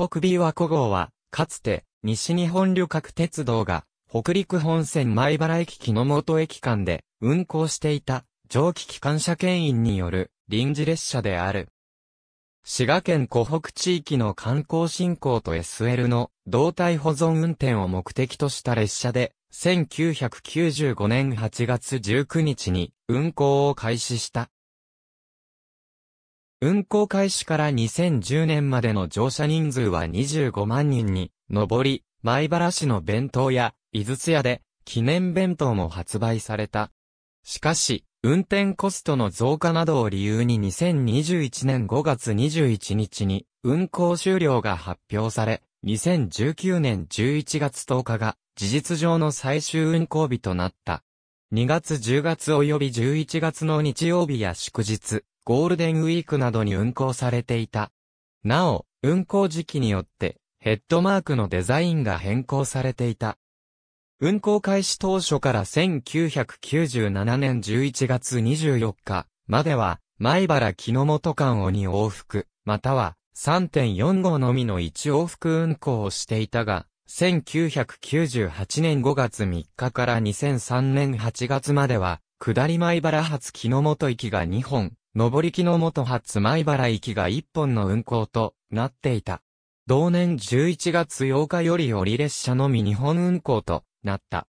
北美和古号は、かつて、西日本旅客鉄道が、北陸本線前原駅木の本駅間で、運行していた、蒸気機関車牽引による、臨時列車である。滋賀県湖北地域の観光振興と SL の胴体保存運転を目的とした列車で、1995年8月19日に運行を開始した。運行開始から2010年までの乗車人数は25万人に上り、米原市の弁当や、井筒屋で記念弁当も発売された。しかし、運転コストの増加などを理由に2021年5月21日に運行終了が発表され、2019年11月10日が事実上の最終運行日となった。2月10月及び11月の日曜日や祝日、ゴールデンウィークなどに運行されていた。なお、運行時期によって、ヘッドマークのデザインが変更されていた。運行開始当初から1997年11月24日までは、前原木の本間を2往復、または3.4号のみの1往復運行をしていたが、1998年5月3日から2003年8月までは、下り前原発木の本行きが2本、上り木の元発米原行きが一本の運行となっていた。同年11月8日より折列車のみ日本運行となった。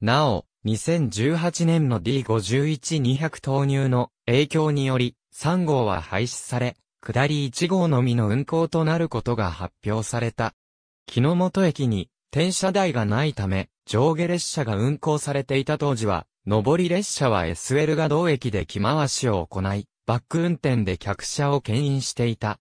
なお、2018年の D51200 投入の影響により、3号は廃止され、下り1号のみの運行となることが発表された。木の本駅に転車台がないため、上下列車が運行されていた当時は、上り列車は SL が同駅で着回しを行い、バック運転で客車を牽引していた。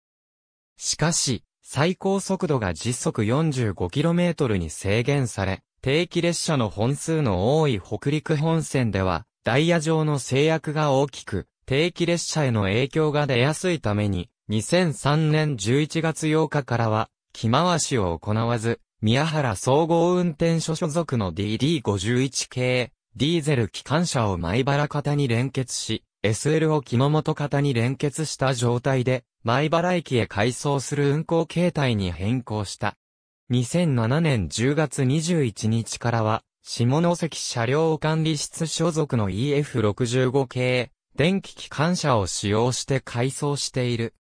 しかし、最高速度が時速 45km に制限され、定期列車の本数の多い北陸本線では、ダイヤ上の制約が大きく、定期列車への影響が出やすいために、2003年11月8日からは、着回しを行わず、宮原総合運転所所属の DD51 系、ディーゼル機関車を前原型に連結し、SL を木の元型に連結した状態で、前原駅へ改装する運行形態に変更した。2007年10月21日からは、下関車両管理室所属の EF65 系、電気機関車を使用して改装している。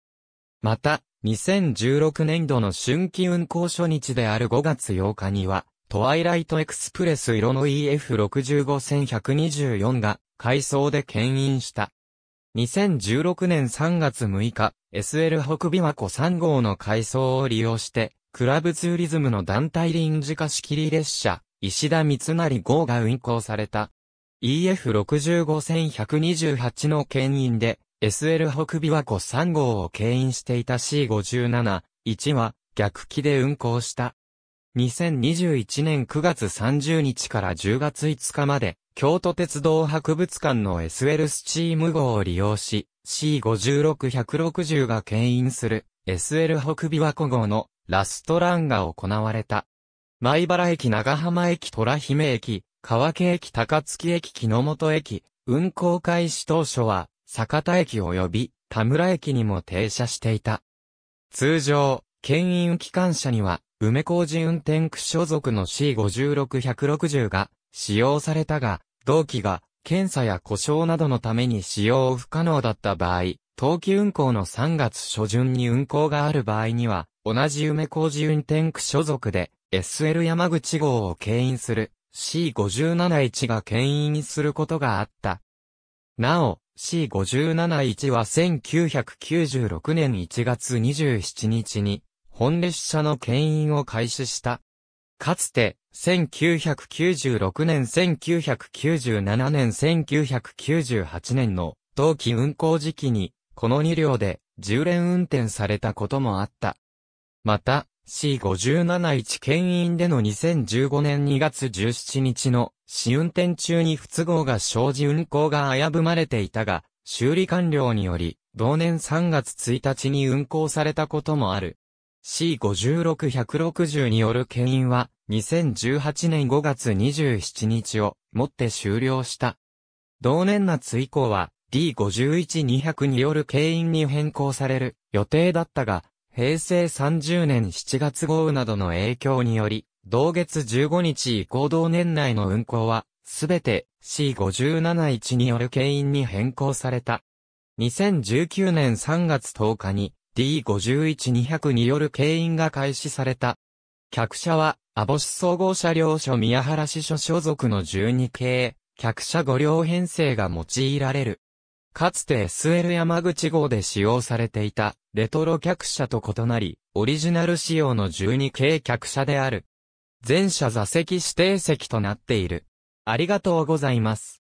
また、2016年度の春季運行初日である5月8日には、トワイライトエクスプレス色の EF65124 が、改装で牽引した。2016年3月6日、SL 北琵琶湖3号の改装を利用して、クラブツーリズムの団体臨時貸し切り列車、石田三成号が運行された。EF65128 の牽引で、SL 北琵琶湖3号を牽引していた C57、1は逆機で運行した。2021年9月30日から10月5日まで、京都鉄道博物館の SL スチーム号を利用し、C56160 が牽引する SL 北琵琶湖号のラストランが行われた。米原駅長浜駅虎姫駅、川家駅高槻駅木の本駅、運行開始当初は、坂田駅及び田村駅にも停車していた。通常、牽引機関車には、梅工事運転区所属の C56160 が使用されたが、同期が検査や故障などのために使用不可能だった場合、冬季運行の3月初旬に運行がある場合には、同じ梅工事運転区所属で SL 山口号を牽引する C571 が牽引することがあった。なお、C571 は1996年1月27日に本列車の牽引を開始した。かつて、1996年、1997年、1998年の冬季運行時期に、この2両で10連運転されたこともあった。また、C571 牽引での2015年2月17日の試運転中に不都合が生じ運行が危ぶまれていたが、修理完了により、同年3月1日に運行されたこともある。C56-160 による牽引は、2018年5月27日をもって終了した。同年夏以降は、D51-200 による牽引に変更される予定だったが、平成30年7月豪雨などの影響により、同月15日以降同年内の運行は、すべて C571 による牽引に変更された。2019年3月10日に D51200 による牽引が開始された。客車は、網干総合車両所宮原支所所属の12系、客車5両編成が用いられる。かつて SL 山口号で使用されていた、レトロ客車と異なり、オリジナル仕様の12系客車である。全車座席指定席となっている。ありがとうございます。